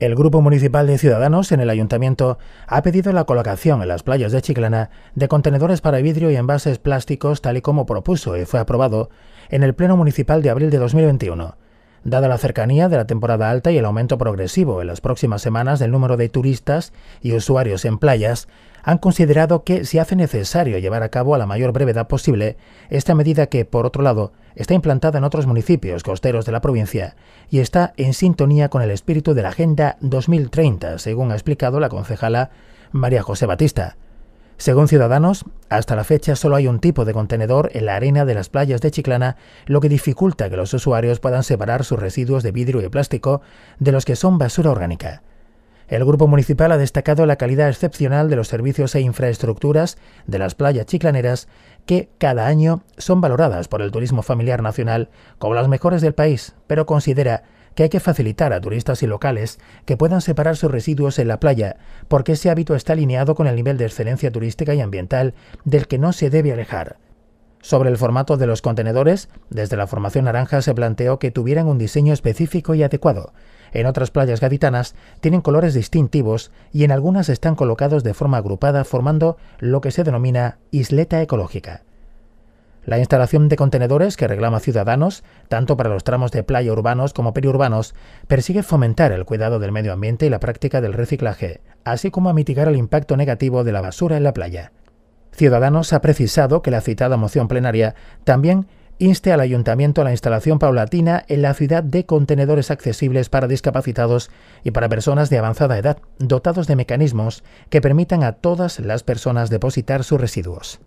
El Grupo Municipal de Ciudadanos en el Ayuntamiento ha pedido la colocación en las playas de Chiclana de contenedores para vidrio y envases plásticos tal y como propuso y fue aprobado en el Pleno Municipal de abril de 2021. Dada la cercanía de la temporada alta y el aumento progresivo en las próximas semanas del número de turistas y usuarios en playas, han considerado que se hace necesario llevar a cabo a la mayor brevedad posible esta medida que, por otro lado, está implantada en otros municipios costeros de la provincia y está en sintonía con el espíritu de la Agenda 2030, según ha explicado la concejala María José Batista. Según Ciudadanos, hasta la fecha solo hay un tipo de contenedor en la arena de las playas de Chiclana, lo que dificulta que los usuarios puedan separar sus residuos de vidrio y plástico de los que son basura orgánica. El Grupo Municipal ha destacado la calidad excepcional de los servicios e infraestructuras de las playas chiclaneras que cada año son valoradas por el Turismo Familiar Nacional como las mejores del país, pero considera que hay que facilitar a turistas y locales que puedan separar sus residuos en la playa, porque ese hábito está alineado con el nivel de excelencia turística y ambiental del que no se debe alejar. Sobre el formato de los contenedores, desde la formación naranja se planteó que tuvieran un diseño específico y adecuado. En otras playas gaditanas tienen colores distintivos y en algunas están colocados de forma agrupada formando lo que se denomina isleta ecológica. La instalación de contenedores que reclama Ciudadanos, tanto para los tramos de playa urbanos como periurbanos, persigue fomentar el cuidado del medio ambiente y la práctica del reciclaje, así como a mitigar el impacto negativo de la basura en la playa. Ciudadanos ha precisado que la citada moción plenaria también inste al ayuntamiento a la instalación paulatina en la ciudad de contenedores accesibles para discapacitados y para personas de avanzada edad, dotados de mecanismos que permitan a todas las personas depositar sus residuos.